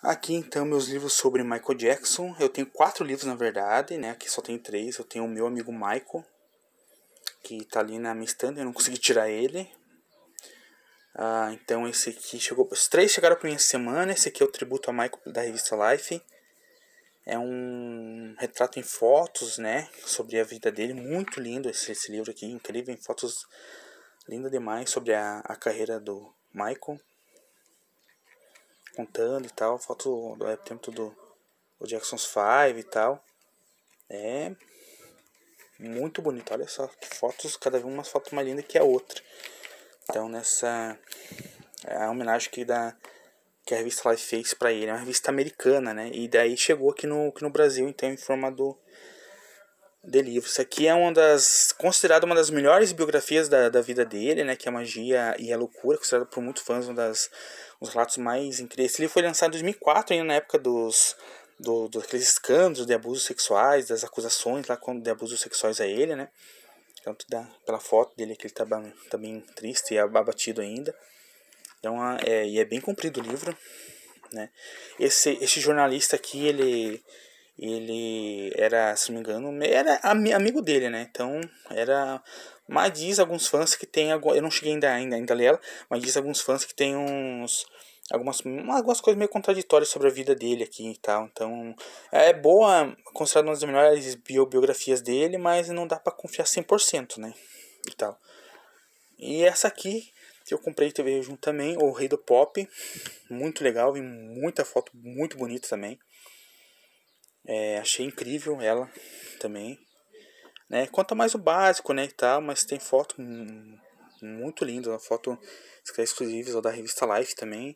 Aqui então meus livros sobre Michael Jackson. Eu tenho quatro livros na verdade, né? Aqui só tem três. Eu tenho o meu amigo Michael, que tá ali na minha estante, eu não consegui tirar ele. Ah, então esse aqui chegou. Os três chegaram para mim essa semana. Esse aqui é o tributo a Michael da revista Life. É um retrato em fotos, né? Sobre a vida dele. Muito lindo esse, esse livro aqui, incrível. Em fotos linda demais sobre a, a carreira do Michael contando e tal. Foto do é, tempo do, Jackson Jackson's 5 e tal. É muito bonito, olha só. Fotos, cada vez uma foto mais linda que a outra. Então nessa. É a homenagem que dá que a revista Life fez para ele. É uma revista americana, né? E daí chegou aqui no, aqui no Brasil, então, em forma do, de livro. Isso aqui é uma das considerada uma das melhores biografias da, da vida dele, né, que é a magia e a loucura, considerada por muitos fãs um das os relatos mais incríveis. Esse livro foi lançado em 2004, ainda na época dos do, do aqueles escândalos de abusos sexuais, das acusações lá de abusos sexuais a ele, né? Tanto da, pela foto dele que ele tá, tá bem triste e abatido ainda. Então, é, e é bem comprido o livro, né? Esse, esse jornalista aqui, ele ele era, se não me engano, era amigo dele, né? Então, era. Mas diz alguns fãs que tem. Eu não cheguei ainda, ainda, ainda a ler ela, mas diz alguns fãs que tem uns. Algumas, algumas coisas meio contraditórias sobre a vida dele aqui e tal. Então, é, é boa, considerada uma das melhores biografias dele, mas não dá para confiar 100%, né? E tal. E essa aqui, que eu comprei TV junto também, O Rei do Pop. Muito legal, e muita foto, muito bonito também. É, achei incrível ela também. Né? Conta mais o básico, né, e tal, mas tem foto muito linda, uma foto é exclusiva da revista Life também,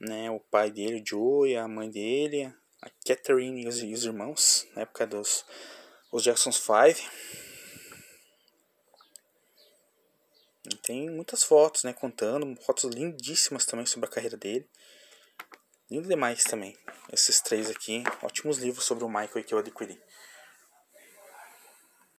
né, o pai dele, o Joey, a mãe dele, a Catherine e os, e os irmãos, na época dos os Jacksons 5. Tem muitas fotos, né, contando, fotos lindíssimas também sobre a carreira dele. Lindo demais também. Esses três aqui, ótimos livros sobre o Michael que eu adquiri.